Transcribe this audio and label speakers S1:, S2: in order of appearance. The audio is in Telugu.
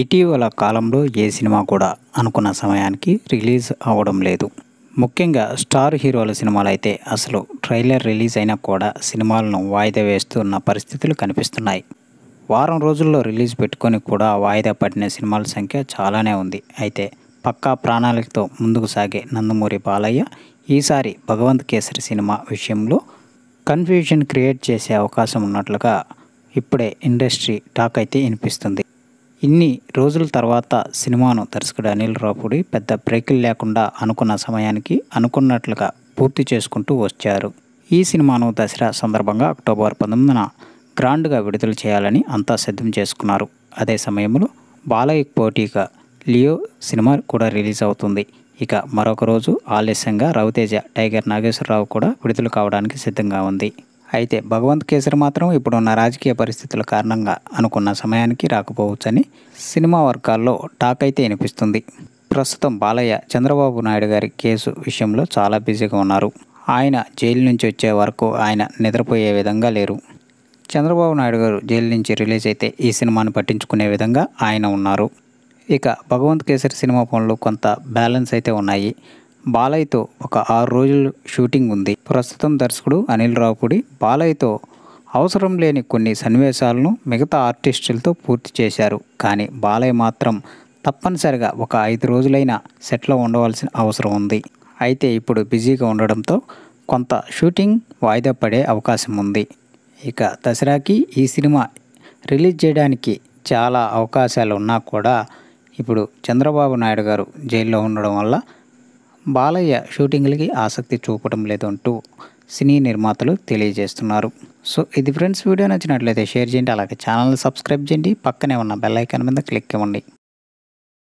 S1: ఇటీవల కాలంలో ఏ సినిమా కూడా అనుకున్న సమయానికి రిలీజ్ అవ్వడం లేదు ముఖ్యంగా స్టార్ హీరోల సినిమాలు అయితే అసలు ట్రైలర్ రిలీజ్ అయినా కూడా సినిమాలను వాయిదా వేస్తున్న పరిస్థితులు కనిపిస్తున్నాయి వారం రోజుల్లో రిలీజ్ పెట్టుకొని కూడా వాయిదా పడిన సినిమాల సంఖ్య చాలానే ఉంది అయితే పక్కా ప్రాణాళికతో ముందుకు సాగే నందమూరి బాలయ్య ఈసారి భగవంత్ కేసరి సినిమా విషయంలో కన్ఫ్యూజన్ క్రియేట్ చేసే అవకాశం ఉన్నట్లుగా ఇప్పుడే ఇండస్ట్రీ టాక్ అయితే వినిపిస్తుంది ఇన్ని రోజుల తర్వాత సినిమాను దర్శకుడు అనిల్ రాపుడి పెద్ద బ్రేకులు లేకుండా అనుకున్న సమయానికి అనుకున్నట్లుగా పూర్తి చేసుకుంటూ వచ్చారు ఈ సినిమాను దసరా సందర్భంగా అక్టోబర్ పంతొమ్మిదిన గ్రాండ్గా విడుదల చేయాలని అంతా సిద్ధం చేసుకున్నారు అదే సమయంలో బాలయ్య పోటీగా లియో సినిమా కూడా రిలీజ్ అవుతుంది ఇక మరొక రోజు ఆలస్యంగా రవితేజ టైగర్ నాగేశ్వరరావు కూడా విడుదల కావడానికి సిద్ధంగా ఉంది అయితే భగవంత్ కేసరి మాత్రం ఇప్పుడున్న రాజకీయ పరిస్థితుల కారణంగా అనుకున్న సమయానికి రాకపోవచ్చని సినిమా వర్గాల్లో టాక్ అయితే వినిపిస్తుంది ప్రస్తుతం బాలయ్య చంద్రబాబు నాయుడు గారి కేసు విషయంలో చాలా బిజీగా ఉన్నారు ఆయన జైలు నుంచి వచ్చే వరకు ఆయన నిద్రపోయే విధంగా లేరు చంద్రబాబు నాయుడు గారు జైలు నుంచి రిలీజ్ అయితే ఈ సినిమాను పట్టించుకునే విధంగా ఆయన ఉన్నారు ఇక భగవంత్ కేసరి సినిమా పనులు కొంత బ్యాలెన్స్ అయితే ఉన్నాయి బాలయ్యతో ఒక ఆరు రోజులు షూటింగ్ ఉంది ప్రస్తుతం దర్శకుడు అనిల్ రావుపూడి బాలయ్యతో అవసరం లేని కొన్ని సన్నివేశాలను మిగతా ఆర్టిస్టులతో పూర్తి చేశారు కానీ బాలయ్య మాత్రం తప్పనిసరిగా ఒక ఐదు రోజులైనా సెట్లో ఉండవలసిన అవసరం ఉంది అయితే ఇప్పుడు బిజీగా ఉండడంతో కొంత షూటింగ్ వాయిదా పడే అవకాశం ఉంది ఇక దసరాకి ఈ సినిమా రిలీజ్ చేయడానికి చాలా అవకాశాలు ఉన్నా కూడా ఇప్పుడు చంద్రబాబు నాయుడు గారు జైల్లో ఉండడం వల్ల బాలయ్య షూటింగ్లకి ఆసక్తి చూపడం లేదంటూ సినీ నిర్మాతలు తెలియజేస్తున్నారు సో ఇది ఫ్రెండ్స్ వీడియో నచ్చినట్లయితే షేర్ చేయండి అలాగే ఛానల్ సబ్స్క్రైబ్ చేయండి పక్కనే ఉన్న బెల్ ఐకాన్ మీద క్లిక్ ఇవ్వండి